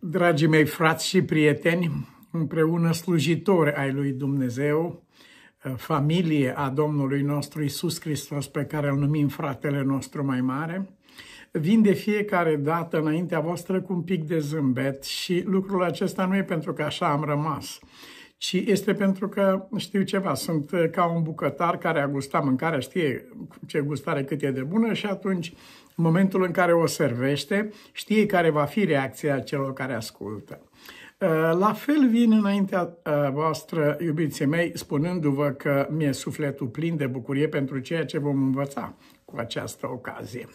Dragii mei frați și prieteni, împreună slujitori ai lui Dumnezeu, familie a Domnului nostru Isus Hristos, pe care îl numim fratele nostru mai mare, vin de fiecare dată înaintea voastră cu un pic de zâmbet și lucrul acesta nu e pentru că așa am rămas, ci este pentru că știu ceva, sunt ca un bucătar care a gustat mâncarea, știe ce gustare cât e de bună și atunci în momentul în care o servește, știe care va fi reacția celor care ascultă. Uh, la fel vin înaintea uh, voastră, iubiții mei, spunându-vă că mi-e sufletul plin de bucurie pentru ceea ce vom învăța cu această ocazie.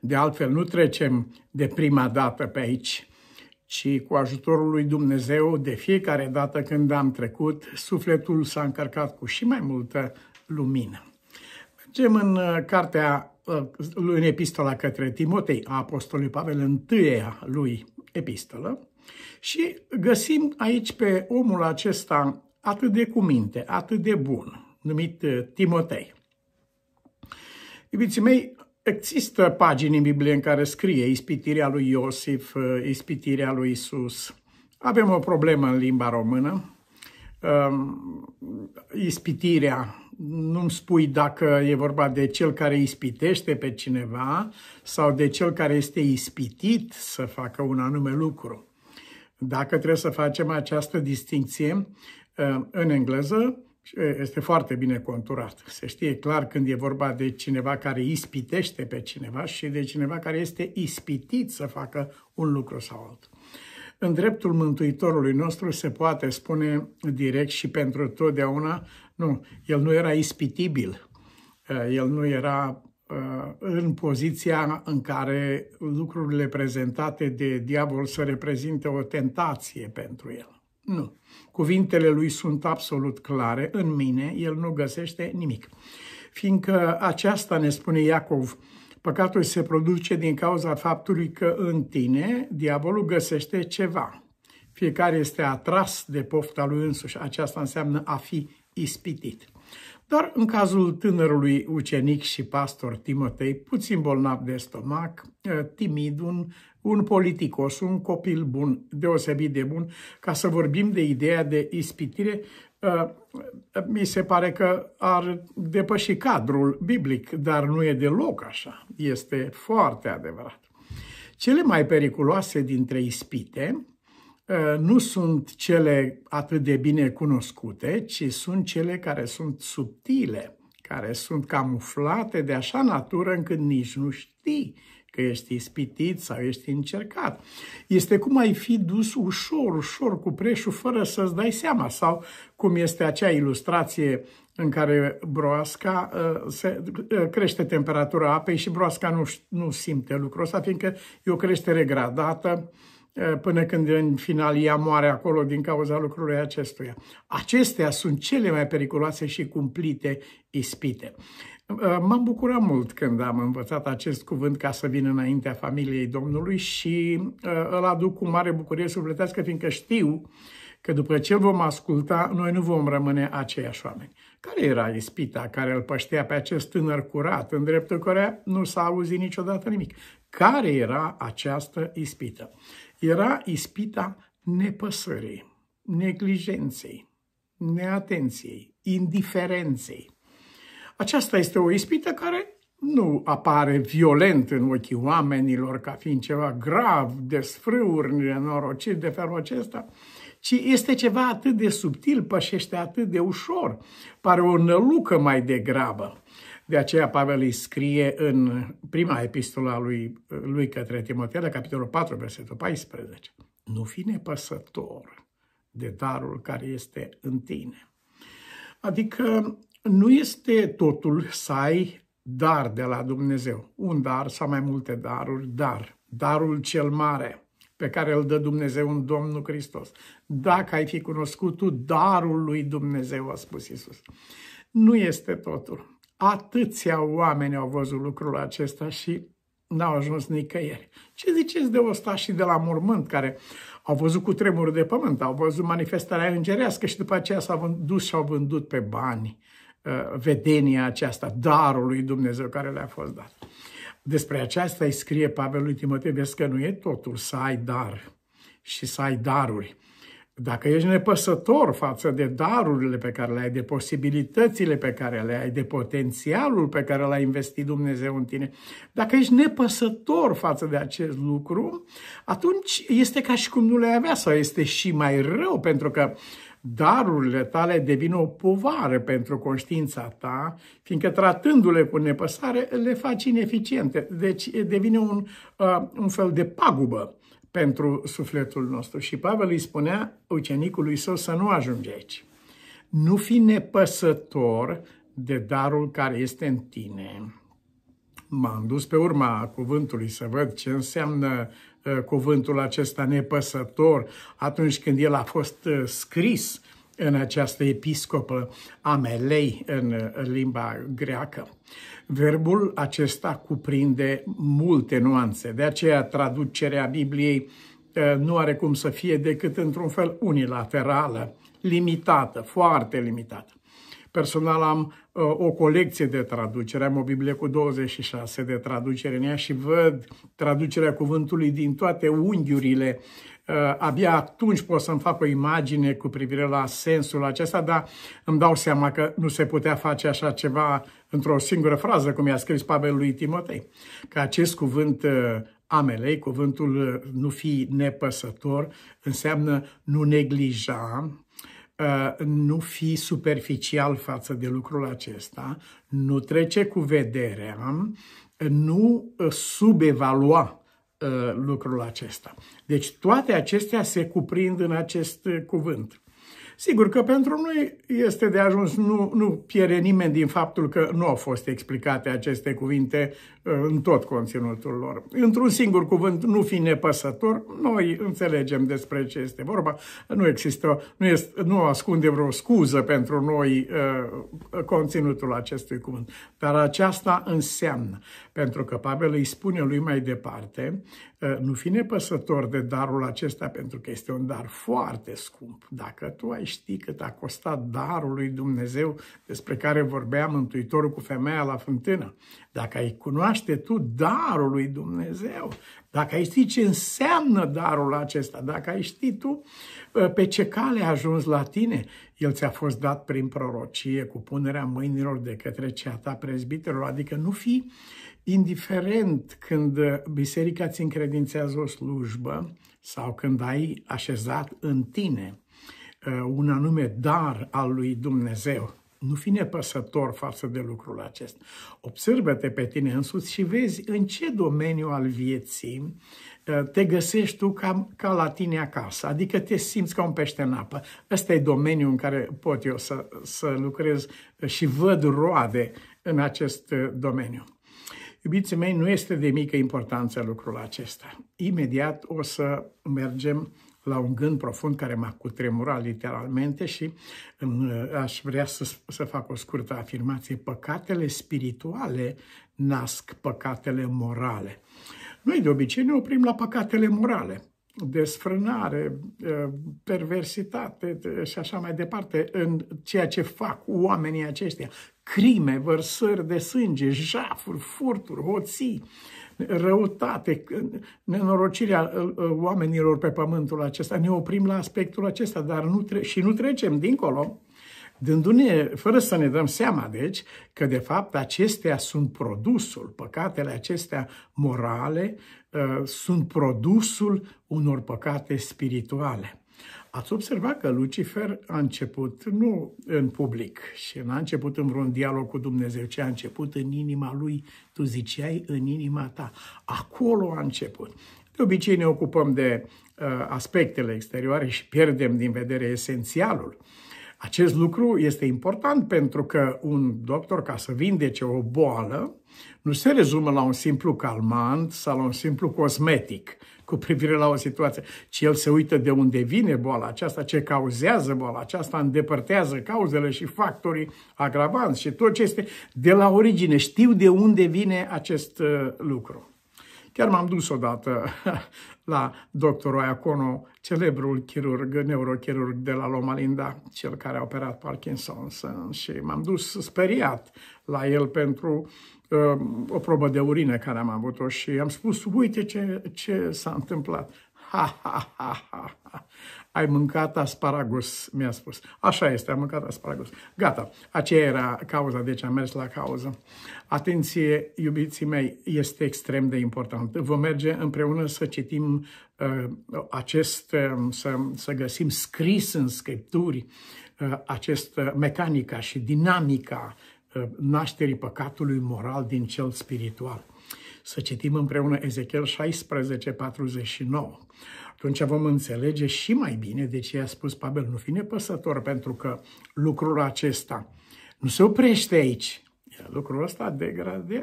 De altfel, nu trecem de prima dată pe aici, ci cu ajutorul lui Dumnezeu, de fiecare dată când am trecut, sufletul s-a încărcat cu și mai multă lumină. Mergem în uh, cartea în epistola către Timotei a Apostolului Pavel, întâia lui epistolă, și găsim aici pe omul acesta atât de cuminte, atât de bun, numit uh, Timotei. Iubiții mei, există pagini în Biblie în care scrie ispitirea lui Iosif, uh, ispitirea lui Isus. Avem o problemă în limba română, um, ispitirea nu-mi spui dacă e vorba de cel care ispitește pe cineva sau de cel care este ispitit să facă un anume lucru. Dacă trebuie să facem această distinție uh, în engleză, uh, este foarte bine conturat. Se știe clar când e vorba de cineva care ispitește pe cineva și de cineva care este ispitit să facă un lucru sau altul. În dreptul Mântuitorului nostru se poate spune direct și pentru totdeauna, nu, el nu era ispitibil, eh, el nu era eh, în poziția în care lucrurile prezentate de diavol să reprezinte o tentație pentru el. Nu. Cuvintele lui sunt absolut clare. În mine el nu găsește nimic. Fiindcă aceasta ne spune Iacov, Păcatul se produce din cauza faptului că în tine diavolul găsește ceva. Fiecare este atras de pofta lui însuși. Aceasta înseamnă a fi ispitit. Dar în cazul tânărului ucenic și pastor Timotei, puțin bolnav de stomac, ă, timid, un, un politicos, un copil bun, deosebit de bun, ca să vorbim de ideea de ispitire, Ă, mi se pare că ar depăși cadrul biblic, dar nu e deloc așa. Este foarte adevărat. Cele mai periculoase dintre ispite ă, nu sunt cele atât de bine cunoscute, ci sunt cele care sunt subtile, care sunt camuflate de așa natură încât nici nu știi că ești ispitit sau ești încercat. Este cum ai fi dus ușor, ușor cu preșul fără să-ți dai seama sau cum este acea ilustrație în care broasca uh, se, uh, crește temperatura apei și broasca nu, nu simte lucrul ăsta, fiindcă e o creștere gradată uh, până când în final ea moare acolo din cauza lucrurilor acestuia. Acestea sunt cele mai periculoase și cumplite ispite. Ă, m-am bucurat mult când am învățat acest cuvânt ca să vin înaintea familiei Domnului și ă, îl aduc cu mare bucurie sufletească, fiindcă știu că după ce îl vom asculta, noi nu vom rămâne aceiași oameni. Care era ispita care îl păștea pe acest tânăr curat, în dreptul căreia nu s-a auzit niciodată nimic? Care era această ispită? Era ispita nepăsării, neglijenței, neatenției, indiferenței. Aceasta este o ispită care nu apare violent în ochii oamenilor ca fiind ceva grav, de sfrâuri, nenorociri de felul acesta, ci este ceva atât de subtil, pășește atât de ușor, pare o nălucă mai degrabă. De aceea Pavel îi scrie în prima epistola lui, lui către Timotea, la capitolul 4, versetul 14. Nu fi nepăsător de darul care este în tine. Adică nu este totul să ai dar de la Dumnezeu. Un dar sau mai multe daruri, dar. Darul cel mare pe care îl dă Dumnezeu în Domnul Hristos. Dacă ai fi cunoscut tu darul lui Dumnezeu, a spus Isus. Nu este totul. Atâția oameni au văzut lucrul acesta și n-au ajuns nicăieri. Ce ziceți de ostașii de la mormânt care au văzut cu tremur de pământ, au văzut manifestarea îngerească și după aceea s-au dus și au vândut pe bani Uh, vedenia aceasta, darul lui Dumnezeu care le-a fost dat. Despre aceasta îi scrie Pavel lui Timotei, vezi că nu e totul să ai dar și să ai daruri. Dacă ești nepăsător față de darurile pe care le ai, de posibilitățile pe care le ai, de potențialul pe care l-a investit Dumnezeu în tine, dacă ești nepăsător față de acest lucru, atunci este ca și cum nu le avea sau este și mai rău, pentru că uh, darurile tale devin o povară pentru conștiința ta, fiindcă tratându-le cu nepăsare le faci ineficiente. Deci devine un, uh, un fel de pagubă pentru sufletul nostru. Și Pavel îi spunea ucenicului său să nu ajunge aici. Nu fi nepăsător de darul care este în tine. M-am dus pe urma cuvântului să văd ce înseamnă Uh, cuvântul acesta nepăsător atunci când el a fost uh, scris în această episcopă amelei în uh, limba greacă. Verbul acesta cuprinde multe nuanțe, de aceea traducerea Bibliei nu are cum să fie decât într-un fel unilaterală, limitată, foarte limitată. Personal am uh, o colecție de traducere, am o Biblie cu 26 de traduceri, în ea și văd traducerea cuvântului din toate unghiurile. Uh, abia atunci pot să-mi fac o imagine cu privire la sensul acesta, dar îmi dau seama că nu se putea face așa ceva într-o singură frază, cum i-a scris Pavel lui Timotei. Că acest cuvânt uh, amelei, cuvântul uh, nu fi nepăsător, înseamnă nu neglija, Uh, nu fi superficial față de lucrul acesta, nu trece cu vederea, uh, nu uh, subevalua lucrul acesta. Deci toate acestea se cuprind în acest cuvânt. Sigur că pentru noi este de ajuns, nu, nu pierde nimeni din faptul că nu au fost explicate aceste cuvinte uh, în tot conținutul lor. Într-un singur cuvânt, nu fi nepăsător, noi înțelegem despre ce este vorba, nu există, nu, este, nu ascunde vreo scuză pentru noi uh, conținutul acestui cuvânt. Dar aceasta înseamnă, pentru că Pavel îi spune lui mai departe, uh, nu fi nepăsător de darul acesta, pentru că este un dar foarte scump. Dacă tu ai știi cât a costat darul lui Dumnezeu despre care vorbea Mântuitorul cu femeia la fântână, dacă ai cunoaște tu darul lui Dumnezeu, dacă ai ști ce înseamnă darul acesta, dacă ai ști tu ă, pe ce cale a ajuns la tine, el ți-a fost dat prin prorocie, cu punerea mâinilor de către ta prezbiterul, adică nu fi indiferent când ă, biserica ți încredințează o slujbă sau când ai așezat în tine Uh, un anume dar al lui Dumnezeu. Nu fi nepăsător față de lucrul acesta. Observă-te pe tine însuți și vezi în ce domeniu al vieții uh, te găsești tu ca, ca la tine acasă, adică te simți ca un pește în apă. Ăsta e domeniul în care pot eu să, să lucrez și văd roade în acest uh, domeniu. Iubiții mei, nu este de mică importanță lucrul acesta. Imediat o să mergem la un gând profund care m-a cutremurat literalmente și aș vrea să, să fac o scurtă afirmație. Păcatele spirituale nasc păcatele morale. Noi de obicei ne oprim la păcatele morale, desfrânare, perversitate și așa mai departe în ceea ce fac oamenii aceștia. Crime, vărsări de sânge, jafuri, furturi, hoții, uh, răutate, nenorocirea uh, uh, oamenilor pe pământul acesta. Ne oprim la aspectul acesta dar nu tre- și nu trecem dincolo, dându-ne, fără să ne dăm seama, deci, că de fapt acestea sunt produsul, păcatele acestea morale uh, sunt produsul unor păcate spirituale. Ați observat că Lucifer a început nu în public și n-a început în vreun dialog cu Dumnezeu, ci a început în inima lui, tu ziceai în inima ta. Acolo a început. De obicei ne ocupăm de uh, aspectele exterioare și pierdem din vedere esențialul. Acest lucru este important pentru că un doctor, ca să vindece o boală, nu se rezumă la un simplu calmant sau la un simplu cosmetic, cu privire la o situație, ci el se uită de unde vine boala aceasta, ce cauzează boala aceasta, îndepărtează cauzele și factorii agravanți și tot ce este de la origine. Știu de unde vine acest uh, lucru. Chiar m-am dus odată la doctorul Iacono, celebrul chirurg, neurochirurg de la Loma Linda, cel care a operat Parkinson și m-am dus speriat la el pentru uh, o probă de urină care am avut-o și am spus, uite ce, ce s-a întâmplat. Ha, ha, ha, ha, ha ai mâncat asparagus, mi-a spus. Așa este, am mâncat asparagus. Gata, aceea era cauza, deci am mers la cauză. Atenție, iubiții mei, este extrem de important. Vom merge împreună să citim uh, acest, uh, să, să găsim scris în scripturi uh, acest uh, mecanica și dinamica uh, nașterii păcatului moral din cel spiritual. Să citim împreună Ezechiel 16, 49 atunci vom înțelege și mai bine de ce a spus Pavel, nu fi nepăsător, pentru că lucrul acesta nu se oprește aici. Lucrul ăsta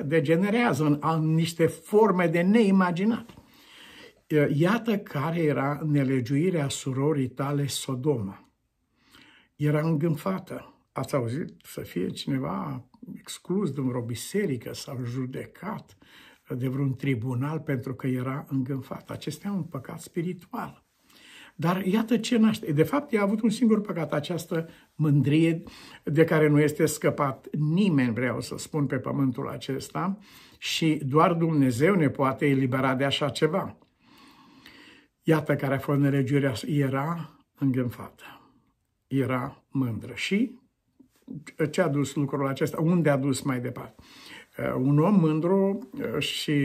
degenerează în, în niște forme de neimaginat. Iată care era nelegiuirea surorii tale Sodoma. Era îngânfată. Ați auzit să fie cineva exclus din vreo biserică sau judecat. Uh, de vreun tribunal pentru că era îngânfat. Acestea un păcat spiritual. Dar iată ce naște. De fapt, i a avut un singur păcat, această mândrie de care nu este scăpat nimeni, vreau să spun, pe pământul acesta și doar Dumnezeu ne poate elibera de așa ceva. Iată care a fost nelegiurea, era îngânfată, era mândră și ce a dus lucrul acesta, unde a dus mai departe un om mândru și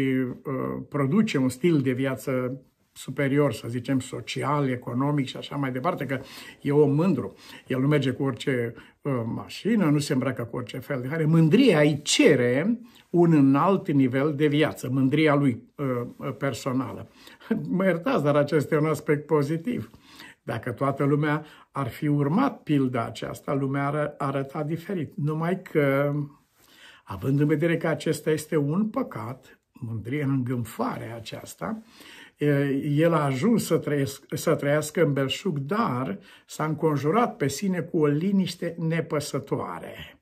produce un stil de viață superior, să zicem, social, economic și așa mai departe, că e om mândru. El nu merge cu orice mașină, nu se îmbracă cu orice fel de hare. Mândria îi cere un înalt nivel de viață, mândria lui personală. Mă iertați, dar acesta e un aspect pozitiv. Dacă toată lumea ar fi urmat pilda aceasta, lumea ar arăta diferit. Numai că Având în vedere că acesta este un păcat, mândrie, îngânfarea aceasta, el a ajuns să, trăiesc, să trăiască în belșug, dar s-a înconjurat pe sine cu o liniște nepăsătoare.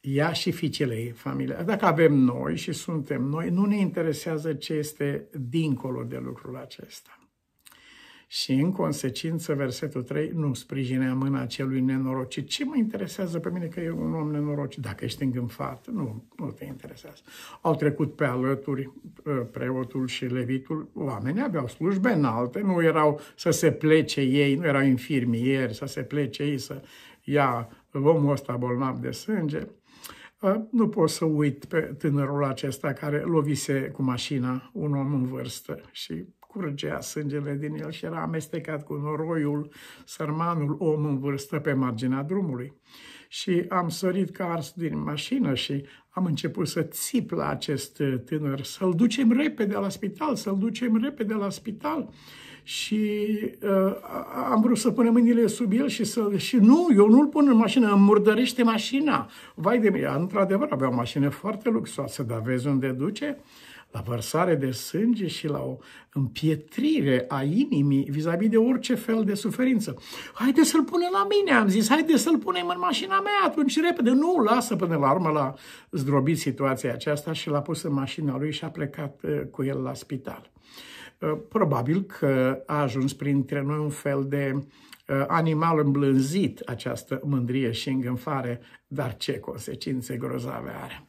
Ea și fiicele ei, familia. Dacă avem noi și suntem noi, nu ne interesează ce este dincolo de lucrul acesta. Și, în consecință, versetul 3 nu sprijinea mâna celui nenorocit. Ce mă interesează pe mine că e un om nenorocit? Dacă ești îngânfat, nu, nu te interesează. Au trecut pe alături uh, preotul și levitul. Oamenii aveau slujbe înalte, nu erau să se plece ei, nu erau infirmieri, să se plece ei să ia omul ăsta bolnav de sânge. Uh, nu pot să uit pe tânărul acesta care lovise cu mașina un om în vârstă și curgea sângele din el și era amestecat cu noroiul, sărmanul om în vârstă pe marginea drumului. Și am sărit ca ars din mașină și am început să țip la acest uh, tânăr, să-l ducem repede la spital, să-l ducem repede la spital. Și uh, am vrut să punem mâinile sub el și să Și nu, eu nu-l pun în mașină, îmi murdărește mașina. Vai de mine, într-adevăr avea o mașină foarte luxoasă, dar vezi unde duce? la vărsare de sânge și la o împietrire a inimii vis-a-vis -vis de orice fel de suferință. Haide să-l punem la mine, am zis, haide să-l punem în mașina mea atunci repede. Nu, lasă până la urmă la zdrobit situația aceasta și l-a pus în mașina lui și a plecat uh, cu el la spital. Uh, probabil că a ajuns printre noi un fel de uh, animal îmblânzit această mândrie și îngânfare, dar ce consecințe grozave are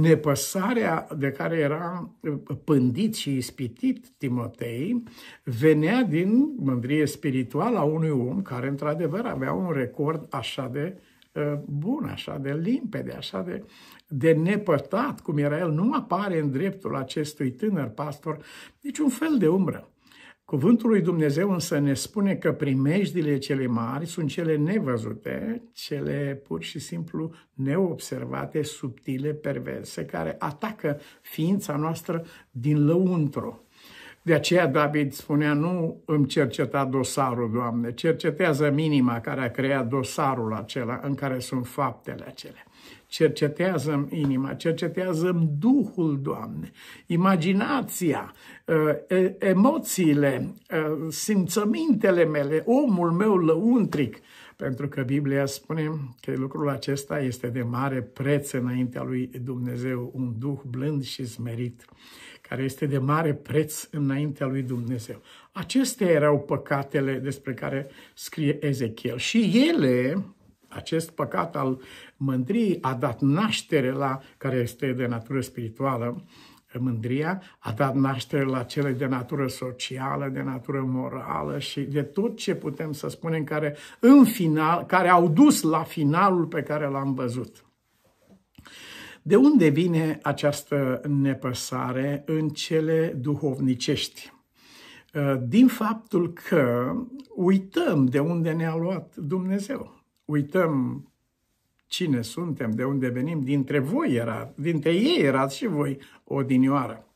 nepăsarea de care era uh, pândit și ispitit Timotei venea din mândrie spirituală a unui om care, într-adevăr, avea un record așa de uh, bun, așa de limpede, așa de, de nepătat cum era el, nu apare în dreptul acestui tânăr pastor niciun fel de umbră. Cuvântul lui Dumnezeu însă ne spune că primejdile cele mari sunt cele nevăzute, cele pur și simplu neobservate, subtile, perverse, care atacă ființa noastră din lăuntru. De aceea David spunea, nu îmi cerceta dosarul, Doamne, cercetează minima care a creat dosarul acela în care sunt faptele acelea cercetează inima, cercetează Duhul, Doamne, imaginația, uh, emoțiile, uh, simțămintele mele, omul meu lăuntric, pentru că Biblia spune că lucrul acesta este de mare preț înaintea lui Dumnezeu, un duh blând și smerit, care este de mare preț înaintea lui Dumnezeu. Acestea erau păcatele despre care scrie Ezechiel și ele acest păcat al mândriei a dat naștere la, care este de natură spirituală, mândria, a dat naștere la cele de natură socială, de natură morală și de tot ce putem să spunem care, în final, care au dus la finalul pe care l-am văzut. De unde vine această nepăsare în cele duhovnicești? Din faptul că uităm de unde ne-a luat Dumnezeu uităm cine suntem, de unde venim, dintre voi era, dintre ei erați și voi odinioară.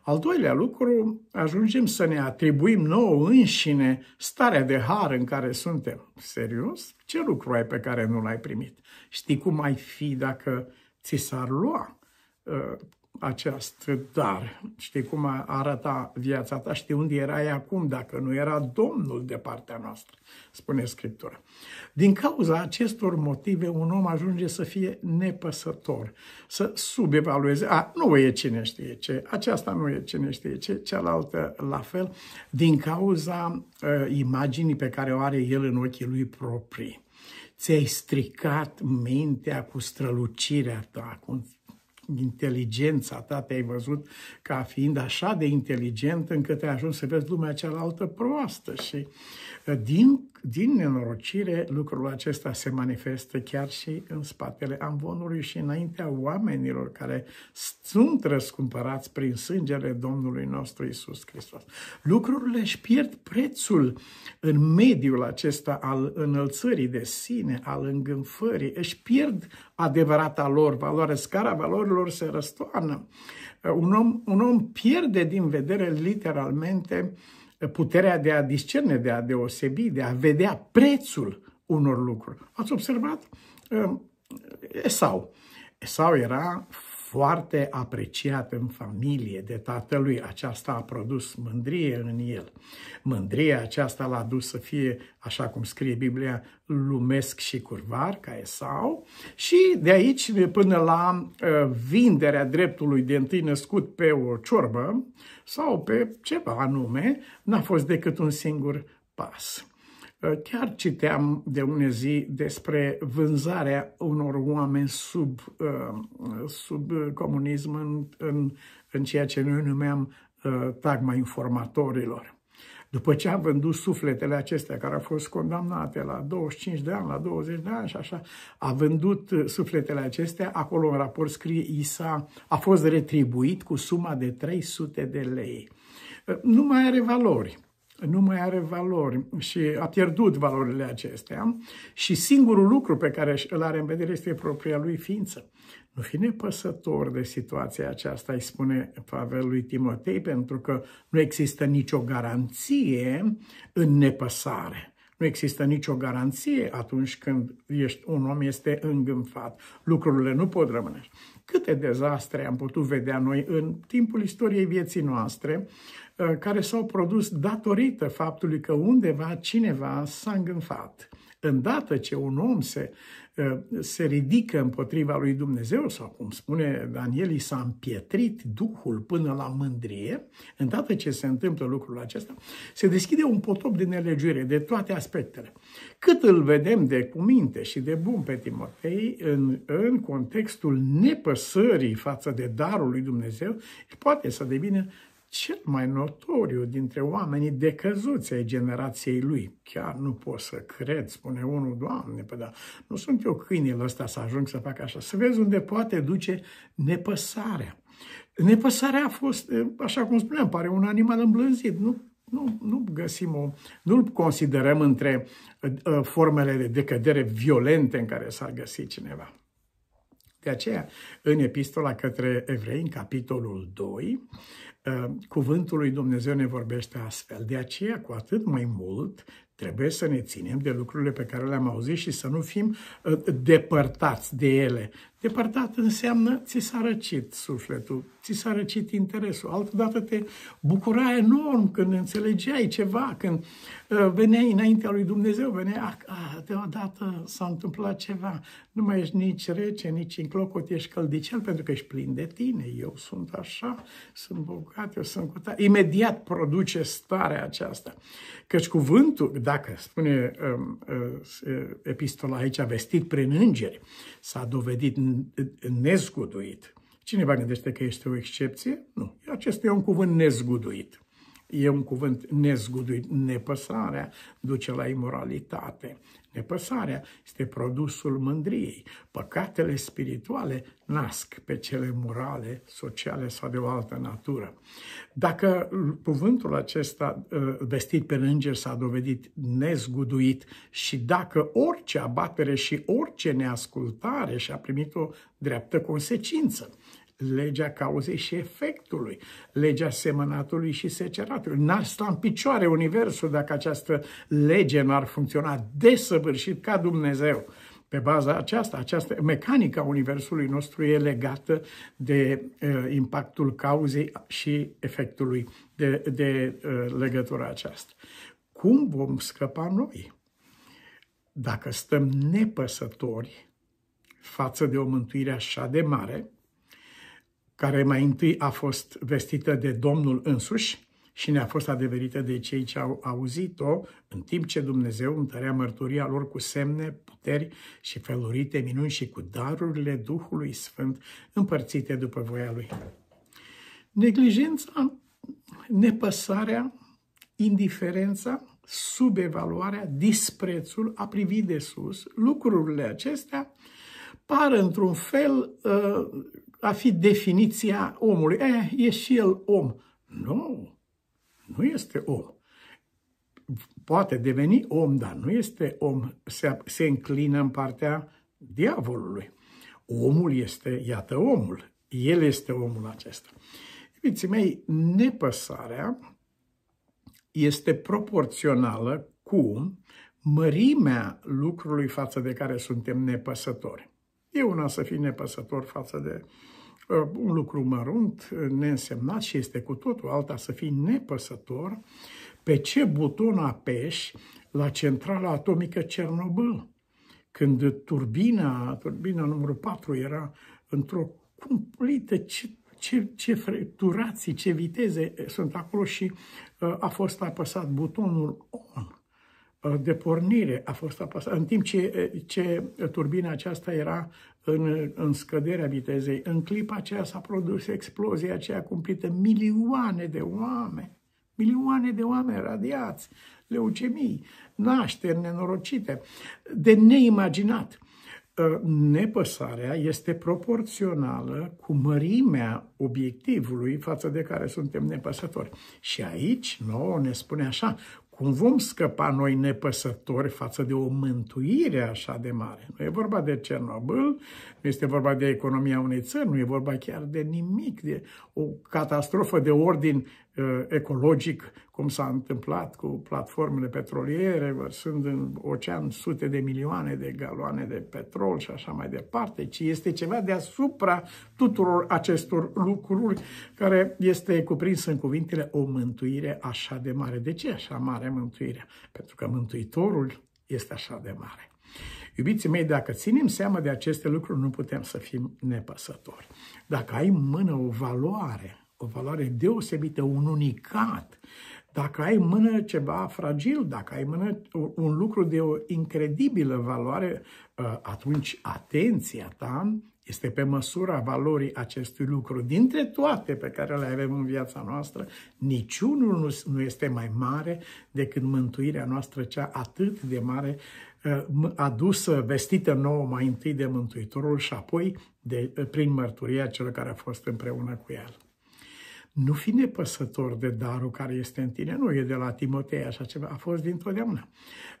Al doilea lucru, ajungem să ne atribuim nouă înșine starea de har în care suntem. Serios? Ce lucru ai pe care nu l-ai primit? Știi cum ai fi dacă ți s-ar lua? Ă, acest dar. Știi cum arăta viața ta, știi unde erai acum, dacă nu era Domnul de partea noastră, spune Scriptura. Din cauza acestor motive, un om ajunge să fie nepăsător, să subevalueze, a, nu e cine știe ce, aceasta nu e cine știe ce, cealaltă la fel, din cauza uh, imaginii pe care o are el în ochii lui proprii ți-ai stricat mintea cu strălucirea ta, cu inteligența ta, te-ai văzut ca fiind așa de inteligent încât ai ajuns să vezi lumea cealaltă proastă și uh, din, din nenorocire lucrul acesta se manifestă chiar și în spatele amvonului și înaintea oamenilor care sunt răscumpărați prin sângele Domnului nostru Isus Hristos. Lucrurile își pierd prețul în mediul acesta al înălțării de sine, al îngânfării, își pierd adevărata lor valoare, scara valorilor lor se răstoarnă. Uh, un om, un om pierde din vedere literalmente uh, puterea de a discerne, de a deosebi, de a vedea prețul unor lucruri. Ați observat? Uh, Esau. Esau era foarte apreciat în familie de tatălui. Aceasta a produs mândrie în el. Mândria aceasta l-a dus să fie, așa cum scrie Biblia, lumesc și curvar, ca sau, și de aici până la ă, vinderea dreptului de întâi născut pe o ciorbă sau pe ceva anume, n-a fost decât un singur pas. Ă, chiar citeam de une zi despre vânzarea unor oameni sub, ă, sub comunism în, în, în ceea ce noi numeam ă, tagma informatorilor. După ce am vândut sufletele acestea care au fost condamnate la 25 de ani, la 20 de ani și așa, a vândut sufletele acestea, acolo în raport scrie ISA, a fost retribuit cu suma de 300 de lei. Nu mai are valori nu mai are valori și a pierdut valorile acestea și singurul lucru pe care îl are în vedere este propria lui ființă. Nu fi nepăsător de situația aceasta, îi spune Pavel lui Timotei, pentru că nu există nicio garanție în nepăsare. Nu există nicio garanție atunci când ești, un om este îngânfat. Lucrurile nu pot rămâne. Câte dezastre am putut vedea noi în timpul istoriei vieții noastre, Uh, care s-au produs datorită faptului că undeva cineva s-a îngânfat. Îndată ce un om se, uh, se ridică împotriva lui Dumnezeu, sau cum spune Daniel, i s-a împietrit Duhul până la mândrie, îndată ce se întâmplă lucrul acesta, se deschide un potop de nelegiuire de toate aspectele. Cât îl vedem de cuminte și de bun pe Timotei, în, în contextul nepăsării față de darul lui Dumnezeu, poate să devină cel mai notoriu dintre oamenii decăzuți ai generației lui. Chiar nu pot să cred, spune unul, Doamne, păi da, nu sunt eu câinele ăsta să ajung să fac așa. Să vezi unde poate duce nepăsarea. Nepăsarea a fost, așa cum spuneam, pare un animal îmblânzit. Nu, nu, nu găsim o, nu-l considerăm între formele de decădere violente în care s-ar găsi cineva. De aceea, în epistola către evrei, în capitolul 2, Ehm, cuvântul lui Dumnezeu ne vorbește astfel. De aceea, cu atât mai mult, Trebuie să ne ținem de lucrurile pe care le-am auzit și să nu fim ă, depărtați de ele. Depărtat înseamnă ți s-a răcit sufletul, ți s-a răcit interesul. Altădată te bucura enorm când înțelegeai ceva, când ă, veneai înaintea lui Dumnezeu, veneai, a, ah, a, deodată s-a întâmplat ceva. Nu mai ești nici rece, nici în clocot, ești căldicel pentru că ești plin de tine. Eu sunt așa, sunt bogat, eu sunt cu ta. Imediat produce starea aceasta. Căci cuvântul, dacă, spune um, uh, epistola aici, a vestit prin îngeri, s-a dovedit nezguduit. Cineva gândește că este o excepție? Nu. Acesta e un cuvânt nezguduit. E un cuvânt nezguduit. Nepăsarea duce la imoralitate. Nepăsarea este produsul mândriei. Păcatele spirituale nasc pe cele morale, sociale sau de o altă natură. Dacă cuvântul acesta ă, vestit pe înger s-a dovedit nezguduit și dacă orice abatere și orice neascultare și-a primit o dreaptă consecință, legea cauzei și efectului, legea semănatului și seceratului. N-ar sta în picioare Universul dacă această lege nu ar funcționa desăvârșit ca Dumnezeu. Pe baza aceasta, această a Universului nostru e legată de uh, impactul cauzei și efectului de, de uh, legătura aceasta. Cum vom scăpa noi? Dacă stăm nepăsători față de o mântuire așa de mare, care mai întâi a fost vestită de Domnul însuși și ne-a fost adeverită de cei ce au auzit-o, în timp ce Dumnezeu întărea mărturia lor cu semne, puteri și felurite minuni și cu darurile Duhului Sfânt împărțite după voia Lui. Neglijența, nepăsarea, indiferența, subevaluarea, disprețul, a privi de sus, lucrurile acestea par într-un fel uh, a fi definiția omului. E, eh, e și el om. Nu, nu este om. Poate deveni om, dar nu este om. Se, se înclină în partea diavolului. Omul este, iată omul, el este omul acesta. Iubiții mei, nepăsarea este proporțională cu mărimea lucrului față de care suntem nepăsători. E una să fii nepăsător față de uh, un lucru mărunt, uh, neînsemnat și este cu totul alta să fii nepăsător pe ce buton apeși la centrala atomică Cernobâl. Când turbina, turbina numărul 4 era într-o cumplită, ce, ce, ce fracturații, ce viteze sunt acolo și uh, a fost apăsat butonul ON Uh, de pornire a fost apăsată, în timp ce, uh, ce turbina aceasta era în, în scăderea vitezei. În clipa aceea s-a produs explozia aceea cumplită. Milioane de oameni, milioane de oameni radiați, leucemii, nașteri nenorocite, de neimaginat. Uh, nepăsarea este proporțională cu mărimea obiectivului față de care suntem nepăsători. Și aici nouă ne spune așa, cum vom scăpa noi nepăsători față de o mântuire așa de mare? Nu e vorba de Cernobâl, nu este vorba de economia unei țări, nu e vorba chiar de nimic, de o catastrofă de ordin uh, ecologic, cum s-a întâmplat cu platformele petroliere, sunt în ocean sute de milioane de galoane de petrol și așa mai departe, ci este ceva deasupra tuturor acestor lucruri care este cuprins în cuvintele o mântuire așa de mare. De ce așa mare? mare mântuirea, pentru că Mântuitorul este așa de mare. Iubiții mei, dacă ținem seama de aceste lucruri, nu putem să fim nepăsători. Dacă ai în mână o valoare, o valoare deosebită, un unicat, dacă ai în mână ceva fragil, dacă ai în mână un lucru de o incredibilă valoare, uh, atunci atenția ta este pe măsura valorii acestui lucru. Dintre toate pe care le avem în viața noastră, niciunul nu este mai mare decât mântuirea noastră, cea atât de mare, ă, adusă, vestită nouă mai întâi de Mântuitorul și apoi de, ă, prin mărturia celor care a fost împreună cu el. Nu fi nepăsător de darul care este în tine, nu e de la Timotei așa ceva, a fost dintotdeauna.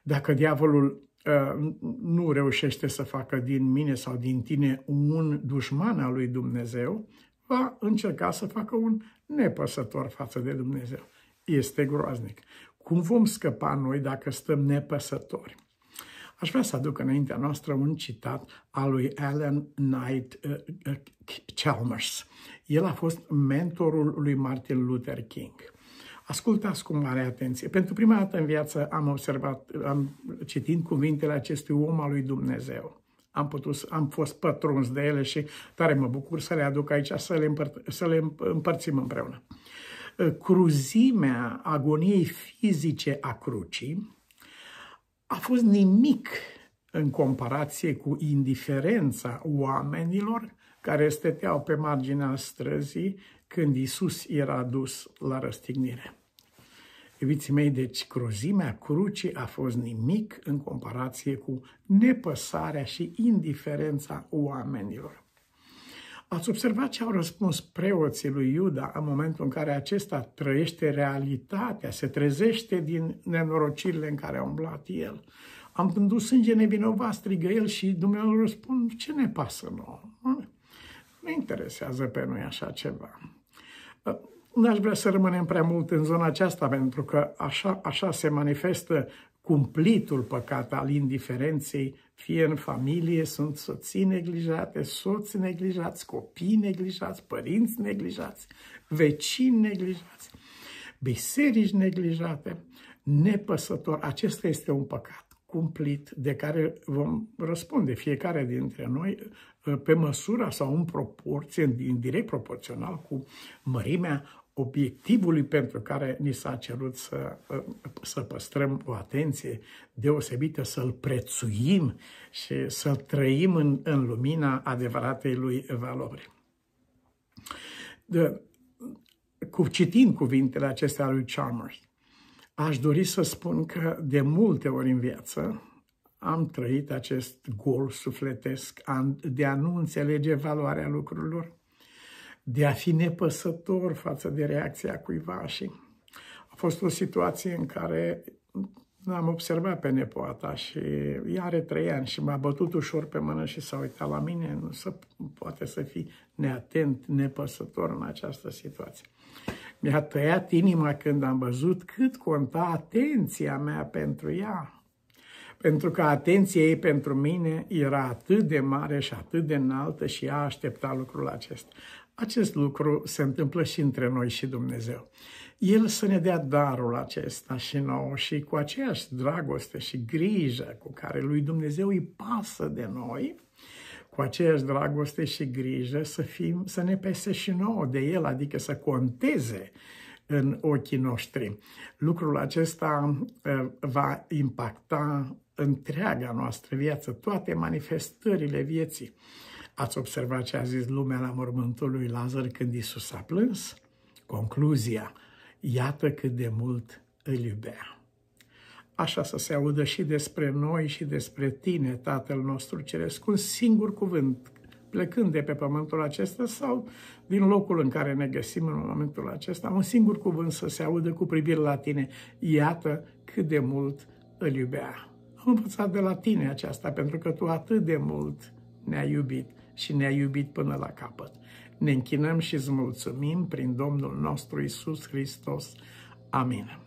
Dacă diavolul Uh, nu reușește să facă din mine sau din tine un dușman al lui Dumnezeu, va încerca să facă un nepăsător față de Dumnezeu. Este groaznic. Cum vom scăpa noi dacă stăm nepăsători? Aș vrea să aduc înaintea noastră un citat al lui Alan Knight uh, uh, Chalmers. El a fost mentorul lui Martin Luther King. Ascultați cu mare atenție. Pentru prima dată în viață am observat, am citind cuvintele acestui om al lui Dumnezeu. Am, putut, am fost pătruns de ele și tare mă bucur să le aduc aici, să le, împăr- să le împărțim împreună. Ă, cruzimea agoniei fizice a crucii a fost nimic în comparație cu indiferența oamenilor care stăteau pe marginea străzii când Isus era dus la răstignire. Iubiții mei, deci cruzimea crucii a fost nimic în comparație cu nepăsarea și indiferența oamenilor. Ați observat ce au răspuns preoții lui Iuda în momentul în care acesta trăiește realitatea, se trezește din nenorocirile în care a umblat el. Am gândit sânge nevinovat, strigă el și Dumnezeu răspund, ce ne pasă nouă? Nu interesează pe noi așa ceva. Ă, nu aș vrea să rămânem prea mult în zona aceasta, pentru că așa, așa se manifestă cumplitul păcat al indiferenței, fie în familie sunt soții neglijate, soți neglijați, copii neglijați, părinți neglijați, vecini neglijați, biserici neglijate, nepăsător. Acesta este un păcat cumplit de care vom răspunde fiecare dintre noi pe măsura sau în proporție, în direct proporțional cu mărimea obiectivului pentru care ni s-a cerut să, să păstrăm o atenție deosebită, să-l prețuim și să-l trăim în, în lumina adevăratei lui valori. De, cu, citind cuvintele acestea lui Chalmers, aș dori să spun că de multe ori în viață am trăit acest gol sufletesc de a nu înțelege valoarea lucrurilor, de a fi nepăsător față de reacția cuiva și a fost o situație în care am observat pe nepoata și ea are trei ani și m-a bătut ușor pe mână și s-a uitat la mine. Nu se poate să fii neatent, nepăsător în această situație. Mi-a tăiat inima când am văzut cât conta atenția mea pentru ea pentru că atenția ei pentru mine era atât de mare și atât de înaltă și ea aștepta lucrul acesta. Acest lucru se întâmplă și între noi și Dumnezeu. El să ne dea darul acesta și nouă și cu aceeași dragoste și grijă cu care lui Dumnezeu îi pasă de noi, cu aceeași dragoste și grijă să, fim, să ne pese și nouă de el, adică să conteze în ochii noștri. Lucrul acesta eh, va impacta întreaga noastră viață, toate manifestările vieții. Ați observat ce a zis lumea la mormântul lui Lazar când Isus a plâns? Concluzia, iată cât de mult îl iubea. Așa să se audă și despre noi și despre tine, Tatăl nostru Ceresc, un singur cuvânt, plecând de pe pământul acesta sau din locul în care ne găsim în momentul acesta, un singur cuvânt să se audă cu privire la tine, iată cât de mult îl iubea am învățat de la tine aceasta, pentru că tu atât de mult ne-ai iubit și ne-ai iubit până la capăt. Ne închinăm și îți mulțumim prin Domnul nostru Isus Hristos. Amin.